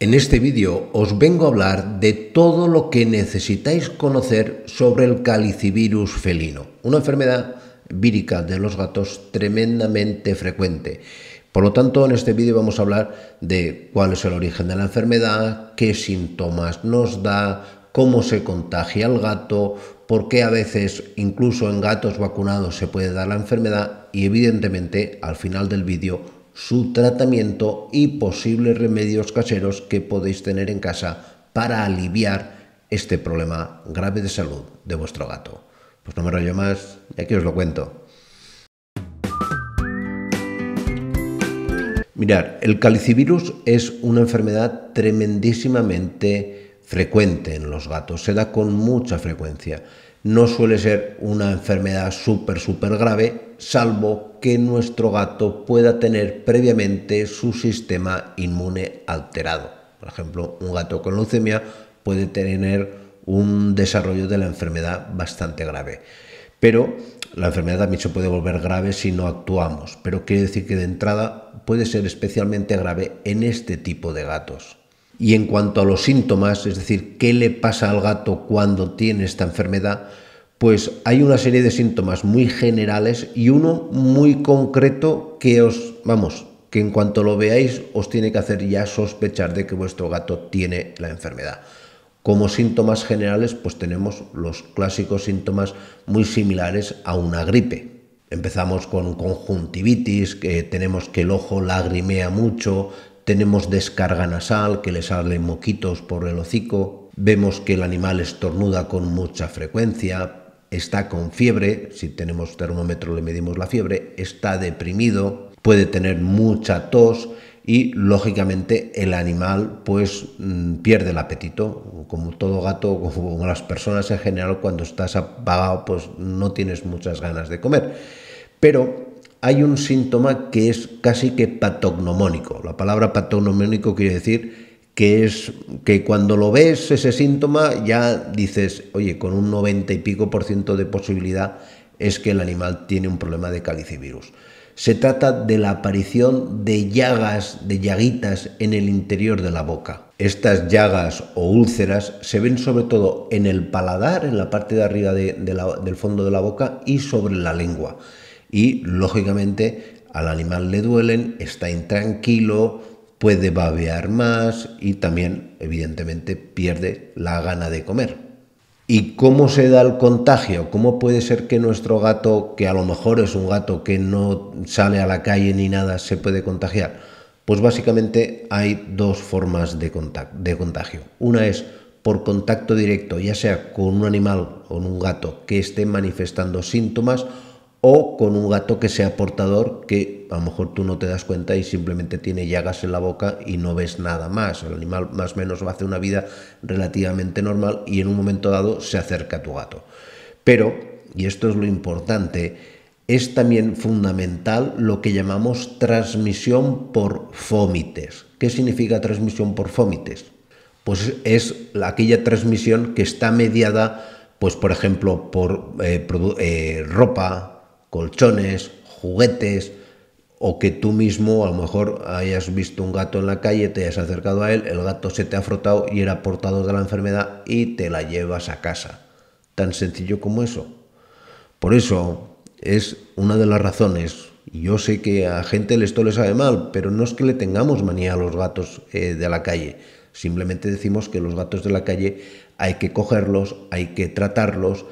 En este vídeo os vengo a hablar de todo lo que necesitáis conocer sobre el calicivirus felino, una enfermedad vírica de los gatos tremendamente frecuente. Por lo tanto, en este vídeo vamos a hablar de cuál es el origen de la enfermedad, qué síntomas nos da, cómo se contagia el gato, por qué a veces incluso en gatos vacunados se puede dar la enfermedad y evidentemente al final del vídeo su tratamiento y posibles remedios caseros que podéis tener en casa para aliviar este problema grave de salud de vuestro gato. Pues no me rollo más, ya aquí os lo cuento. Mirad, el calicivirus es una enfermedad tremendísimamente frecuente en los gatos, se da con mucha frecuencia. No suele ser una enfermedad súper, súper grave, salvo que nuestro gato pueda tener previamente su sistema inmune alterado. Por ejemplo, un gato con leucemia puede tener un desarrollo de la enfermedad bastante grave. Pero la enfermedad también se puede volver grave si no actuamos, pero quiere decir que de entrada puede ser especialmente grave en este tipo de gatos. Y en cuanto a los síntomas, es decir, qué le pasa al gato cuando tiene esta enfermedad, pues hay una serie de síntomas muy generales y uno muy concreto que os, vamos, que en cuanto lo veáis os tiene que hacer ya sospechar de que vuestro gato tiene la enfermedad. Como síntomas generales, pues tenemos los clásicos síntomas muy similares a una gripe. Empezamos con conjuntivitis, que tenemos que el ojo lagrimea mucho, tenemos descarga nasal, que le salen moquitos por el hocico, vemos que el animal estornuda con mucha frecuencia, está con fiebre, si tenemos termómetro le medimos la fiebre, está deprimido, puede tener mucha tos y lógicamente el animal pues mm, pierde el apetito, como todo gato, como las personas en general cuando estás apagado pues no tienes muchas ganas de comer. Pero hay un síntoma que es casi que patognomónico. La palabra patognomónico quiere decir que es que cuando lo ves ese síntoma ya dices, oye, con un 90 y pico por ciento de posibilidad es que el animal tiene un problema de calicivirus. Se trata de la aparición de llagas, de llaguitas en el interior de la boca. Estas llagas o úlceras se ven sobre todo en el paladar, en la parte de arriba del fondo de la boca y sobre la lengua. Y lógicamente al animal le duelen, está intranquilo, puede babear más y también, evidentemente, pierde la gana de comer. ¿Y cómo se da el contagio? ¿Cómo puede ser que nuestro gato, que a lo mejor es un gato que no sale a la calle ni nada, se puede contagiar? Pues básicamente hay dos formas de, contagio. Una es por contacto directo, ya sea con un animal o un gato que esté manifestando síntomas, o con un gato que sea portador que a lo mejor tú no te das cuenta y simplemente tiene llagas en la boca y no ves nada más. El animal más o menos va a hacer una vida relativamente normal y en un momento dado se acerca a tu gato. Pero, y esto es lo importante, es también fundamental lo que llamamos transmisión por fómites. ¿Qué significa transmisión por fómites? Pues es aquella transmisión que está mediada, pues por ejemplo, por eh, eh, ropa, colchones, juguetes, o que tú mismo a lo mejor hayas visto un gato en la calle, te hayas acercado a él, el gato se te ha frotado y era portador de la enfermedad y te la llevas a casa. Tan sencillo como eso. Por eso es una de las razones. Yo sé que a gente esto le sabe mal, pero no es que le tengamos manía a los gatos eh, de la calle. Simplemente decimos que los gatos de la calle hay que cogerlos, hay que tratarlos,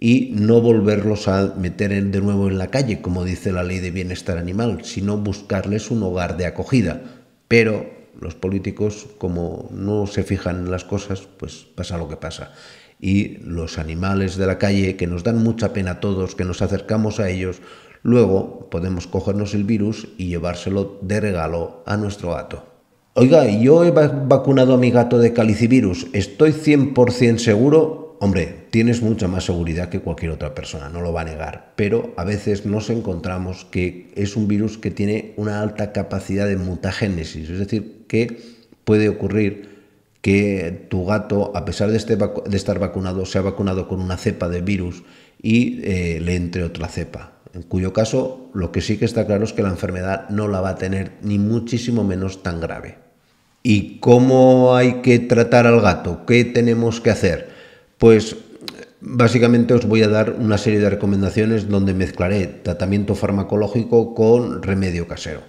y no volverlos a meter de nuevo en la calle, como dice la ley de bienestar animal, sino buscarles un hogar de acogida. Pero los políticos, como no se fijan en las cosas, pues pasa lo que pasa. Y los animales de la calle, que nos dan mucha pena a todos, que nos acercamos a ellos, luego podemos cogernos el virus y llevárselo de regalo a nuestro gato. Oiga, yo he vacunado a mi gato de calicivirus, estoy 100% seguro Hombre, tienes mucha más seguridad que cualquier otra persona, no lo va a negar, pero a veces nos encontramos que es un virus que tiene una alta capacidad de mutagénesis, es decir, que puede ocurrir que tu gato, a pesar de, este estar vacunado, sea vacunado con una cepa de virus y eh, le entre otra cepa, en cuyo caso lo que sí que está claro es que la enfermedad no la va a tener ni muchísimo menos tan grave. ¿Y cómo hay que tratar al gato? ¿Qué tenemos que hacer? Pues básicamente os voy a dar una serie de recomendaciones donde mezclaré tratamiento farmacológico con remedio casero.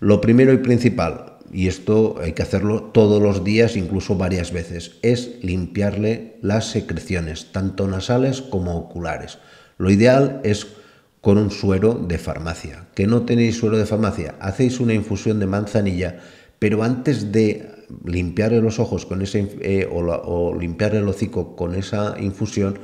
Lo primero y principal, y esto hay que hacerlo todos los días, incluso varias veces, es limpiarle las secreciones, tanto nasales como oculares. Lo ideal es con un suero de farmacia. Que no tenéis suero de farmacia, hacéis una infusión de manzanilla, pero antes de limpiar los ojos con esa eh, o, el hocico con esa infusión,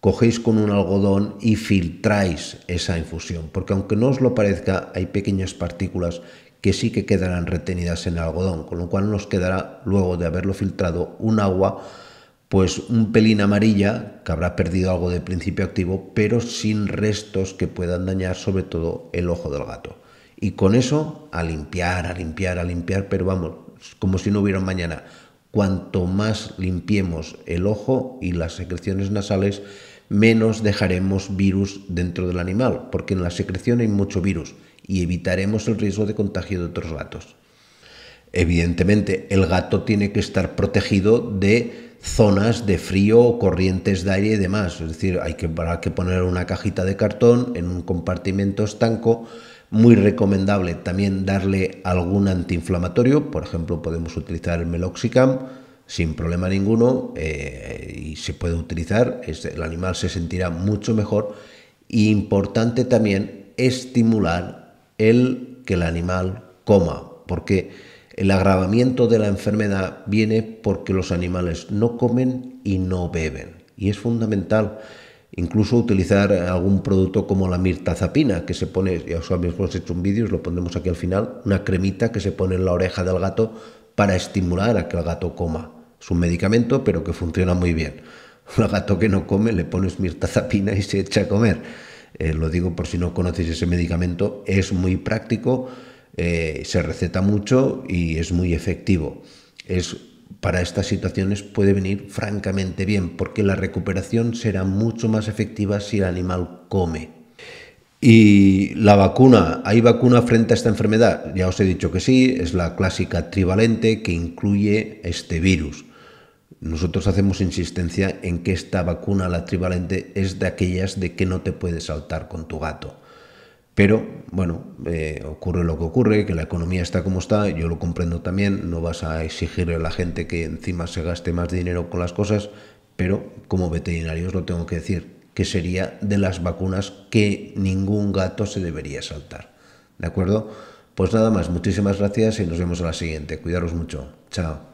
cogéis con un algodón y filtráis esa infusión, porque aunque no os lo parezca, hay pequeñas partículas que sí que quedarán retenidas en el algodón, con lo cual nos quedará, luego de haberlo filtrado, un agua, pues un pelín amarilla, que habrá perdido algo de principio activo, pero sin restos que puedan dañar sobre todo el ojo del gato. Y con eso a limpiar, a limpiar, a limpiar, pero vamos, como si no hubiera mañana. Cuanto más limpiemos el ojo y las secreciones nasales, menos dejaremos virus dentro del animal, porque en la secreción hay mucho virus y evitaremos el riesgo de contagio de otros gatos. Evidentemente, el gato tiene que estar protegido de zonas de frío, o corrientes de aire y demás. Es decir, hay que, hay que poner una cajita de cartón en un compartimento estanco muy recomendable también darle algún antiinflamatorio, por ejemplo podemos utilizar el meloxicam sin problema ninguno eh, y se puede utilizar, el animal se sentirá mucho mejor. Y importante también estimular el que el animal coma, porque el agravamiento de la enfermedad viene porque los animales no comen y no beben. Y es fundamental incluso utilizar algún producto como la mirtazapina, que se pone, ya os habéis hecho un vídeo, os lo pondremos aquí al final, una cremita que se pone en la oreja del gato para estimular a que el gato coma. Es un medicamento, pero que funciona muy bien. un gato que no come le pones mirtazapina y se echa a comer. Eh, lo digo por si no conocéis ese medicamento, es muy práctico, eh, se receta mucho y es muy efectivo. Es para estas situaciones puede venir francamente bien, porque la recuperación será mucho más efectiva si el animal come. ¿Y la vacuna? ¿Hay vacuna frente a esta enfermedad? Ya os he dicho que sí, es la clásica trivalente que incluye este virus. Nosotros hacemos insistencia en que esta vacuna, la trivalente, es de aquellas de que no te puedes saltar con tu gato. Pero bueno, eh, ocurre lo que ocurre, que la economía está como está, yo lo comprendo también, no vas a exigirle a la gente que encima se gaste más dinero con las cosas, pero como veterinarios lo tengo que decir, que sería de las vacunas que ningún gato se debería saltar. ¿De acuerdo? Pues nada más, muchísimas gracias y nos vemos a la siguiente. Cuidaros mucho. Chao.